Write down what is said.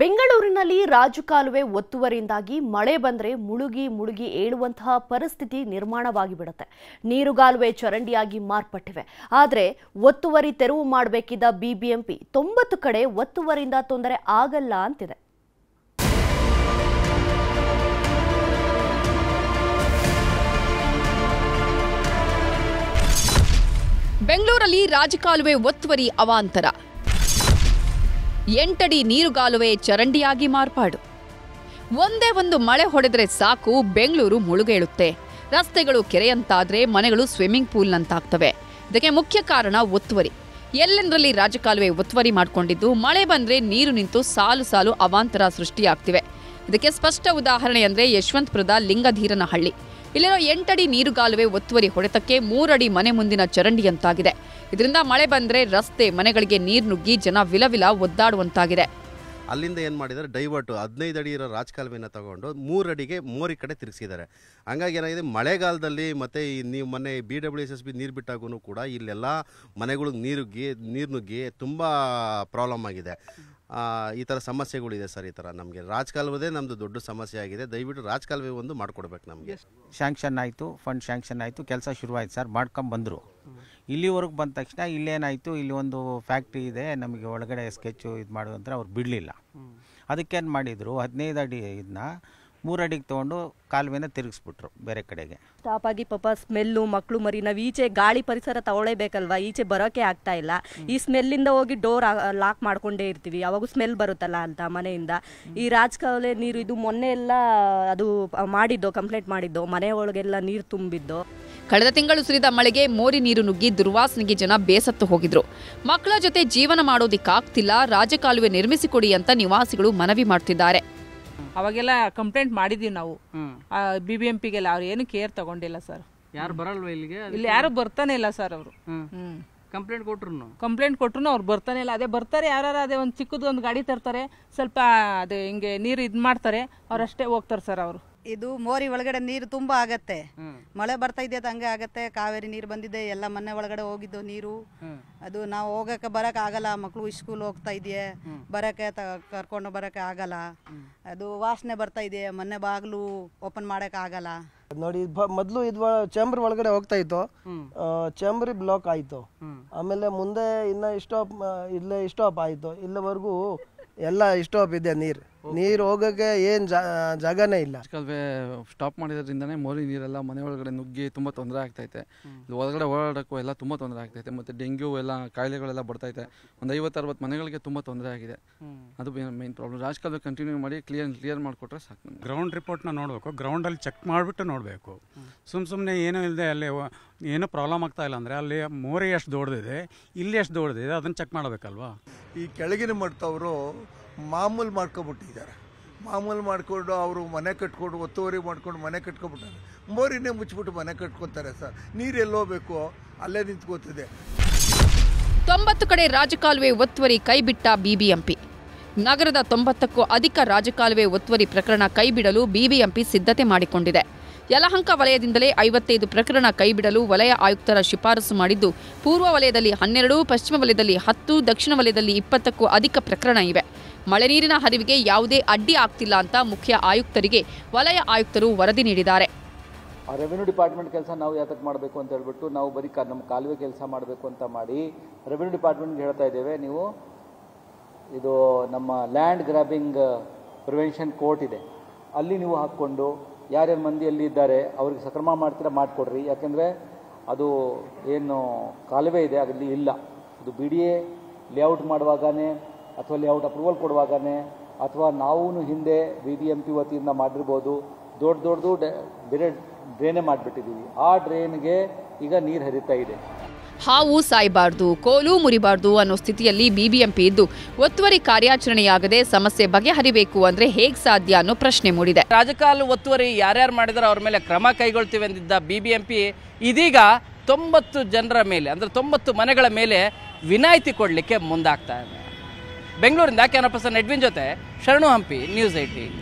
ಬೆಂಗಳೂರಿನಲ್ಲಿ ರಾಜಕಾಲುವೆ ಒತ್ತುವರಿಯಿಂದಾಗಿ ಮಳೆ ಬಂದರೆ ಮುಳುಗಿ ಮುಳುಗಿ ಏಳುವಂತಹ ಪರಿಸ್ಥಿತಿ ನಿರ್ಮಾಣವಾಗಿ ಬಿಡುತ್ತೆ ನೀರುಗಾಲುವೆ ಚರಂಡಿಯಾಗಿ ಮಾರ್ಪಟ್ಟಿವೆ ಆದರೆ ಒತ್ತುವರಿ ತೆರವು ಮಾಡಬೇಕಿದ್ದ ಬಿಬಿಎಂಪಿ ತೊಂಬತ್ತು ಕಡೆ ಒತ್ತುವರಿಯಿಂದ ತೊಂದರೆ ಆಗಲ್ಲ ಅಂತಿದೆ ಬೆಂಗಳೂರಲ್ಲಿ ರಾಜಕಾಲುವೆ ಒತ್ತುವರಿ ಅವಾಂತರ ಎಂಟಡಿ ನೀರುಗಾಲುವೆ ಚರಂಡಿಯಾಗಿ ಮಾರ್ಪಾಡು ಒಂದೇ ಒಂದು ಮಳೆ ಹೊಡೆದರೆ ಸಾಕು ಬೆಂಗಳೂರು ಮುಳುಗೇಳುತ್ತೆ ರಸ್ತೆಗಳು ಕೆರೆಯಂತಾದರೆ ಮನೆಗಳು ಸ್ವಿಮ್ಮಿಂಗ್ ಪೂಲ್ನಂತಾಗ್ತವೆ ಇದಕ್ಕೆ ಮುಖ್ಯ ಕಾರಣ ಒತ್ತುವರಿ ಎಲ್ಲೆಂದರಲ್ಲಿ ರಾಜಕಾಲುವೆ ಒತ್ತುವರಿ ಮಾಡಿಕೊಂಡಿದ್ದು ಮಳೆ ಬಂದರೆ ನೀರು ನಿಂತು ಸಾಲು ಸಾಲು ಅವಾಂತರ ಸೃಷ್ಟಿಯಾಗ್ತಿವೆ ಇದಕ್ಕೆ ಸ್ಪಷ್ಟ ಉದಾಹರಣೆ ಅಂದರೆ ಯಶವಂತಪುರದ ಲಿಂಗಧೀರನಹಳ್ಳಿ ಇಲ್ಲಿರೋ ಎಂಟಡಿ ನೀರುಗಾಲುವೆ ಒತ್ತುವರಿ ಹೊಡೆತಕ್ಕೆ ಮೂರಡಿ ಮನೆ ಮುಂದಿನ ಚರಂಡಿಯಂತಾಗಿದೆ ಇದರಿಂದ ಮಳೆ ಬಂದರೆ ರಸ್ತೆ ಮನೆಗಳಿಗೆ ನೀರು ನುಗ್ಗಿ ಜನ ವಿಲವಿಲ ಒದ್ದಾಡುವಂತಾಗಿದೆ ಅಲ್ಲಿಂದ ಏನು ಮಾಡಿದರೆ ಡೈವರ್ಟು ಹದಿನೈದು ಅಡಿ ಇರೋ ರಾಜಕಾಲುವೆನ ತಗೊಂಡು ಮೂರು ಅಡಿಗೆ ಕಡೆ ತಿರುಗಿಸಿದ್ದಾರೆ ಹಂಗಾಗಿ ಏನಾಗಿದೆ ಮಳೆಗಾಲದಲ್ಲಿ ಮತ್ತು ನೀವು ಮೊನ್ನೆ B W S S B ನೀರು ಬಿಟ್ಟಾಗೂ ಕೂಡ ಇಲ್ಲೆಲ್ಲ ಮನೆಗಳಿಗೆ ನೀರುಗ್ಗಿ ನೀರು ನುಗ್ಗಿ ತುಂಬ ಪ್ರಾಬ್ಲಮ್ ಆಗಿದೆ ಈ ಥರ ಸಮಸ್ಯೆಗಳಿದೆ ಸರ್ ಈ ಥರ ನಮಗೆ ರಾಜಕಾಲುವೆದೇ ನಮ್ಮದು ದೊಡ್ಡ ಸಮಸ್ಯೆ ಆಗಿದೆ ದಯವಿಟ್ಟು ರಾಜಕಾಲುವೆ ಒಂದು ಮಾಡಿಕೊಡ್ಬೇಕು ನಮಗೆ ಶ್ಯಾಂಕ್ಷನ್ ಆಯಿತು ಫಂಡ್ ಶ್ಯಾಂಕ್ಷನ್ ಆಯಿತು ಕೆಲಸ ಶುರುವಾಯಿತು ಸರ್ ಮಾಡ್ಕೊಂಬಂದರು ಇಲ್ಲಿವರೆಗೆ ಬಂದ ತಕ್ಷಣ ಇಲ್ಲೇನಾಯಿತು ಇಲ್ಲಿ ಒಂದು ಫ್ಯಾಕ್ಟ್ರಿ ಇದೆ ನಮಗೆ ಒಳಗಡೆ ಸ್ಕೆಚ್ಚು ಇದು ಮಾಡು ಅಂತ ಅವ್ರು ಬಿಡಲಿಲ್ಲ ಅದಕ್ಕೇನು ಮಾಡಿದರು ಹದಿನೈದು ಅಡಿ ಇದನ್ನ ಮೂರು ಅಡಿಗೆ ತೊಗೊಂಡು ಕಾಲುವೆನ ತಿರುಗಿಸ್ಬಿಟ್ರು ಬೇರೆ ಕಡೆಗೆ ಸ್ಟಾಪ್ ಆಗಿ ಪಾಪ ಸ್ಮೆಲ್ಲು ಮಕ್ಕಳು ಮರಿ ನಾವು ಈಚೆ ಗಾಳಿ ಪರಿಸರ ತಗೊಳ್ಳೇಬೇಕಲ್ವಾ ಈಚೆ ಬರೋಕೆ ಆಗ್ತಾ ಇಲ್ಲ ಈ ಸ್ಮೆಲ್ಲಿಂದ ಹೋಗಿ ಡೋರ್ ಲಾಕ್ ಮಾಡ್ಕೊಂಡೇ ಇರ್ತೀವಿ ಅವಾಗ ಸ್ಮೆಲ್ ಬರುತ್ತಲ್ಲ ಅಂತ ಮನೆಯಿಂದ ಈ ರಾಜಕಾವಲೆ ನೀರು ಇದು ಮೊನ್ನೆ ಎಲ್ಲ ಅದು ಮಾಡಿದ್ದು ಕಂಪ್ಲೇಂಟ್ ಮಾಡಿದ್ದು ಮನೆ ಒಳಗೆಲ್ಲ ನೀರು ತುಂಬಿದ್ದು ಕಳೆದ ತಿಂಗಳು ಸುರಿದ ಮಳೆಗೆ ಮೋರಿ ನೀರು ನುಗ್ಗಿ ದುರ್ವಾಸನೆಗೆ ಜನ ಬೇಸತ್ತು ಹೋಗಿದ್ರು ಮಕ್ಕಳ ಜೊತೆ ಜೀವನ ಮಾಡೋದಿಕ್ಕಾಗ್ತಿಲ್ಲ ರಾಜಕಾಲುವೆ ನಿರ್ಮಿಸಿಕೊಡಿ ಅಂತ ನಿವಾಸಿಗಳು ಮನವಿ ಮಾಡ್ತಿದ್ದಾರೆ ಅವಾಗೆಲ್ಲ ಕಂಪ್ಲೇಂಟ್ ಮಾಡಿದೀವಿ ನಾವು ಬಿ ಬಿ ಎಂ ಪಿಗೆಲ್ಲ ಅವ್ರು ಏನು ಕೇರ್ ತಗೊಂಡಿಲ್ಲ ಸರ್ ಯಾರು ಬರಲ್ವ ಇಲ್ಲಿಗೆ ಇಲ್ಲಿ ಯಾರು ಬರ್ತಾನೆ ಇಲ್ಲ ಸರ್ ಅವರು ಕಂಪ್ಲೇಂಟ್ ಕೊಟ್ರು ಕಂಪ್ಲೇಂಟ್ ಕೊಟ್ರು ಅವ್ರು ಬರ್ತಾನೆ ಇಲ್ಲ ಅದೇ ಬರ್ತಾರೆ ಯಾರು ಅದೇ ಒಂದು ಚಿಕ್ಕದು ಒಂದು ಗಾಡಿ ತರ್ತಾರೆ ಸ್ವಲ್ಪ ಅದೇ ಹಿಂಗೆ ನೀರು ಇದು ಮಾಡ್ತಾರೆ ಅಷ್ಟೇ ಹೋಗ್ತಾರೆ ಸರ್ ಅವರು ಇದು ಮೋರಿ ಒಳಗಡೆ ನೀರು ತುಂಬಾ ಆಗತ್ತೆ ಮಳೆ ಬರ್ತಾ ಇದೆ ಹಂಗೆ ಆಗತ್ತೆ ಕಾವೇರಿ ನೀರು ಬಂದಿದೆ ಎಲ್ಲ ಮನೆ ಒಳಗಡೆ ಹೋಗಿದ್ದು ನೀರು ಅದು ನಾವು ಹೋಗಕ್ಕೆ ಬರಕ್ ಆಗಲ್ಲ ಮಕ್ಕಳು ಸ್ಕೂಲ್ ಹೋಗ್ತಾ ಇದೆಯೇ ಬರಕ್ಕೆ ಕರ್ಕೊಂಡು ಬರಕ್ಕೆ ಆಗಲ್ಲ ಅದು ವಾಸನೆ ಬರ್ತಾ ಇದೆ ಮನೆ ಬಾಗ್ಲು ಓಪನ್ ಮಾಡಕ್ ಆಗಲ್ಲ ನೋಡಿ ಮೊದಲು ಇದು ಚೇಂಬರ್ ಒಳಗಡೆ ಹೋಗ್ತಾ ಇತ್ತು ಚೇಂಬರ್ ಬ್ಲಾಕ್ ಆಯಿತು ಆಮೇಲೆ ಮುಂದೆ ಇನ್ನ ಇಷ್ಟೋಪ್ ಇಲ್ಲೇ ಇಷ್ಟೋಪ್ ಆಯಿತು ಇಲ್ಲಿವರೆಗೂ ಎಲ್ಲ ಇಷ್ಟೋಪ್ ಇದೆ ನೀರು ನೀರು ಹೋಗಕ್ಕೆ ಏನು ಜಾಗನೇ ಇಲ್ಲ ಕಾಲುವೆ ಸ್ಟಾಪ್ ಮಾಡಿದ್ರಿಂದನೇ ಮೋರಿ ನೀರೆಲ್ಲ ಮನೆ ಒಳಗಡೆ ನುಗ್ಗಿ ತುಂಬ ತೊಂದರೆ ಆಗ್ತೈತೆ ಇಲ್ಲಿ ಒಳಗಡೆ ಓಡಾಡೋಕ್ಕೂ ಎಲ್ಲ ತುಂಬ ತೊಂದರೆ ಆಗ್ತೈತೆ ಮತ್ತು ಡೆಂಗ್ಯೂ ಎಲ್ಲ ಕಾಯಿಲೆಗಳೆಲ್ಲ ಬರ್ತೈತೆ ಒಂದು ಐವತ್ತು ಮನೆಗಳಿಗೆ ತುಂಬ ತೊಂದರೆ ಆಗಿದೆ ಅದು ಮೇನ್ ಪ್ರಾಬ್ಲಮ್ ರಾಜಕಾಲುವೆ ಕಂಟಿನ್ಯೂ ಮಾಡಿ ಕ್ಲಿಯರ್ ಕ್ಲಿಯರ್ ಮಾಡಿಕೊಟ್ರೆ ಸಾಕು ಗ್ರೌಂಡ್ ರಿಪೋರ್ಟ್ನ ನೋಡಬೇಕು ಗ್ರೌಂಡಲ್ಲಿ ಚೆಕ್ ಮಾಡಿಬಿಟ್ಟು ನೋಡಬೇಕು ಸುಮ್ಮ ಸುಮ್ಮನೆ ಏನೂ ಇಲ್ಲದೆ ಅಲ್ಲಿ ಏನೂ ಪ್ರಾಬ್ಲಮ್ ಆಗ್ತಾ ಇಲ್ಲ ಅಂದರೆ ಅಲ್ಲಿ ಮೋರಿ ಎಷ್ಟು ದೊಡ್ಡದಿದೆ ಇಲ್ಲಿ ಎಷ್ಟು ದೊಡ್ಡದಿದೆ ಅದನ್ನು ಚೆಕ್ ಮಾಡಬೇಕಲ್ವಾ ಈ ಕೆಳಗಿನ ಮಟ್ಟವರು ಮಾಮೂಲು ಮಾಡ್ಕೊಬಿಟ್ಟಿದ್ದಾರೆ ಮಾಮೂಲು ಮಾಡಿಕೊಂಡು ಅವರು ಮನೆ ಕಟ್ಕೊಂಡು ಒತ್ತುವರಿ ಮಾಡ್ಕೊಂಡು ಮನೆ ಕಟ್ಕೊಬಿಟ್ಟಾರೆ ಮೋರಿನೇ ಮುಚ್ಚಿಬಿಟ್ಟು ಮನೆ ಕಟ್ಕೊತಾರೆ ಸರ್ ನೀರು ಎಲ್ಲೋಬೇಕು ಅಲ್ಲೇ ನಿಂತ್ಕೋತಿದೆ ತೊಂಬತ್ತು ಕಡೆ ರಾಜಕಾಲುವೆ ಒತ್ತುವರಿ ಕೈಬಿಟ್ಟ ಬಿಬಿಎಂಪಿ ನಗರದ ತೊಂಬತ್ತಕ್ಕೂ ಅಧಿಕ ರಾಜಕಾಲುವೆ ಒತ್ತುವರಿ ಪ್ರಕರಣ ಕೈಬಿಡಲು ಬಿಬಿಎಂಪಿ ಸಿದ್ಧತೆ ಮಾಡಿಕೊಂಡಿದೆ ಯಲಹಂಕ ವಲಯದಿಂದಲೇ ಐವತ್ತೈದು ಪ್ರಕರಣ ಕೈಬಿಡಲು ವಲಯ ಆಯುಕ್ತರ ಶಿಫಾರಸು ಮಾಡಿದ್ದು ಪೂರ್ವ ವಲಯದಲ್ಲಿ ಹನ್ನೆರಡು ಪಶ್ಚಿಮ ವಲಯದಲ್ಲಿ ಹತ್ತು ದಕ್ಷಿಣ ವಲಯದಲ್ಲಿ ಇಪ್ಪತ್ತಕ್ಕೂ ಅಧಿಕ ಪ್ರಕರಣ ಇವೆ ಮಳೆ ನೀರಿನ ಹರಿವಿಗೆ ಯಾವುದೇ ಅಡ್ಡಿ ಆಗ್ತಿಲ್ಲ ಅಂತ ಮುಖ್ಯ ಆಯುಕ್ತರಿಗೆ ವಲಯ ಆಯುಕ್ತರು ವರದಿ ನೀಡಿದ್ದಾರೆ ರೆವೆನ್ಯೂ ಡಿಪಾರ್ಟ್ಮೆಂಟ್ ಕೆಲಸ ನಾವು ಯಾತಕ್ಕೆ ಮಾಡಬೇಕು ಅಂತ ಹೇಳ್ಬಿಟ್ಟು ನಾವು ಬರೀ ನಮ್ಮ ಕಾಲುವೆ ಕೆಲಸ ಮಾಡಬೇಕು ಅಂತ ಮಾಡಿ ರೆವೆನ್ಯೂ ಡಿಪಾರ್ಟ್ಮೆಂಟ್ಗೆ ಹೇಳ್ತಾ ಇದ್ದೇವೆ ನೀವು ಇದು ನಮ್ಮ ಲ್ಯಾಂಡ್ ಗ್ರ್ಯಾಬಿಂಗ್ ಪ್ರಿವೆನ್ಷನ್ ಕೋರ್ಟ್ ಇದೆ ಅಲ್ಲಿ ನೀವು ಹಾಕ್ಕೊಂಡು ಯಾರ್ಯಾರು ಮಂದಿ ಅಲ್ಲಿ ಇದ್ದಾರೆ ಅವ್ರಿಗೆ ಸಕ್ರಮ ಮಾಡ್ತೀರಾ ಮಾಡಿಕೊಡ್ರಿ ಯಾಕೆಂದರೆ ಅದು ಏನು ಕಾಲುವೆ ಇದೆ ಅದರಲ್ಲಿ ಇಲ್ಲ ಅದು ಬಿ ಡಿ ಎ ಲೇಔಟ್ ಮಾಡುವಾಗಲೇ ಅಥವಾ ಲೇಔಟ್ ಅಪ್ರೂವಲ್ ಕೊಡುವಾಗನೇ ಅಥವಾ ನಾವೂ ಹಿಂದೆ ಬಿ ಬಿ ಎಂ ಪಿ ವತಿಯಿಂದ ಮಾಡಿರ್ಬೋದು ದೊಡ್ಡ ದೊಡ್ಡದು ಬೇರೆ ಡ್ರೈನೇ ಮಾಡಿಬಿಟ್ಟಿದ್ದೀವಿ ಆ ಡ್ರೈನ್ಗೆ ಈಗ ನೀರು ಹರಿತಾ ಇದೆ ಹಾವು ಸಾಯಬಾರ್ದು ಕೋಲು ಮುರಿಬಾರ್ದು ಅನ್ನೋ ಸ್ಥಿತಿಯಲ್ಲಿ ಬಿಬಿಎಂಪಿ ಇದ್ದು ಒತ್ತುವರಿ ಕಾರ್ಯಾಚರಣೆಯಾಗದೆ ಸಮಸ್ಯೆ ಬಗೆಹರಿಬೇಕು ಅಂದ್ರೆ ಹೇಗೆ ಸಾಧ್ಯ ಅನ್ನೋ ಪ್ರಶ್ನೆ ಮೂಡಿದೆ ರಾಜಕಾಲ ಒತ್ತುವರಿ ಯಾರ್ಯಾರು ಮಾಡಿದ್ರೆ ಅವ್ರ ಮೇಲೆ ಕ್ರಮ ಕೈಗೊಳ್ತೀವಿ ಎಂದಿದ್ದ ಬಿಬಿಎಂಪಿ ಇದೀಗ ತೊಂಬತ್ತು ಜನರ ಮೇಲೆ ಅಂದ್ರೆ ತೊಂಬತ್ತು ಮನೆಗಳ ಮೇಲೆ ವಿನಾಯಿತಿ ಕೊಡಲಿಕ್ಕೆ ಮುಂದಾಗ್ತಾ ಇದೆ ಬೆಂಗಳೂರಿಂದ ಪರ್ಸನ್ ಎಡ್ವಿನ್ ಜೊತೆ ಶರಣು ಹಂಪಿ ನ್ಯೂಸ್ ಏಟೀನ್